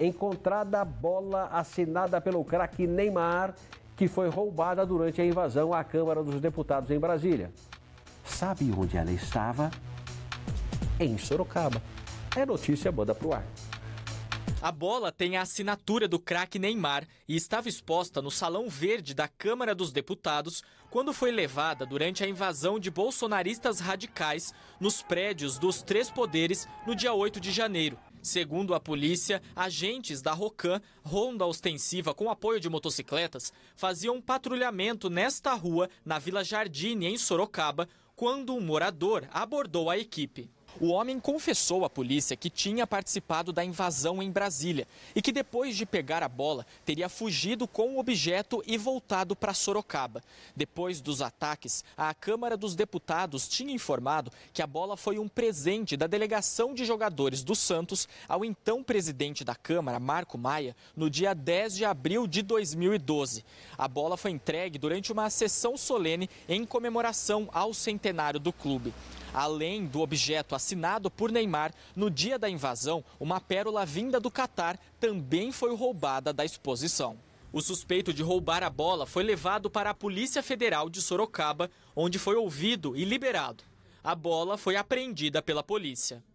Encontrada a bola assinada pelo craque Neymar, que foi roubada durante a invasão à Câmara dos Deputados em Brasília. Sabe onde ela estava? Em Sorocaba. É notícia, manda pro ar. A bola tem a assinatura do craque Neymar e estava exposta no Salão Verde da Câmara dos Deputados quando foi levada durante a invasão de bolsonaristas radicais nos prédios dos três poderes no dia 8 de janeiro. Segundo a polícia, agentes da Rocan, ronda ostensiva com apoio de motocicletas, faziam um patrulhamento nesta rua, na Vila Jardine, em Sorocaba, quando um morador abordou a equipe. O homem confessou à polícia que tinha participado da invasão em Brasília e que depois de pegar a bola teria fugido com o objeto e voltado para Sorocaba. Depois dos ataques, a Câmara dos Deputados tinha informado que a bola foi um presente da delegação de jogadores do Santos ao então presidente da Câmara, Marco Maia, no dia 10 de abril de 2012. A bola foi entregue durante uma sessão solene em comemoração ao centenário do clube. Além do objeto assinado por Neymar, no dia da invasão, uma pérola vinda do Catar também foi roubada da exposição. O suspeito de roubar a bola foi levado para a Polícia Federal de Sorocaba, onde foi ouvido e liberado. A bola foi apreendida pela polícia.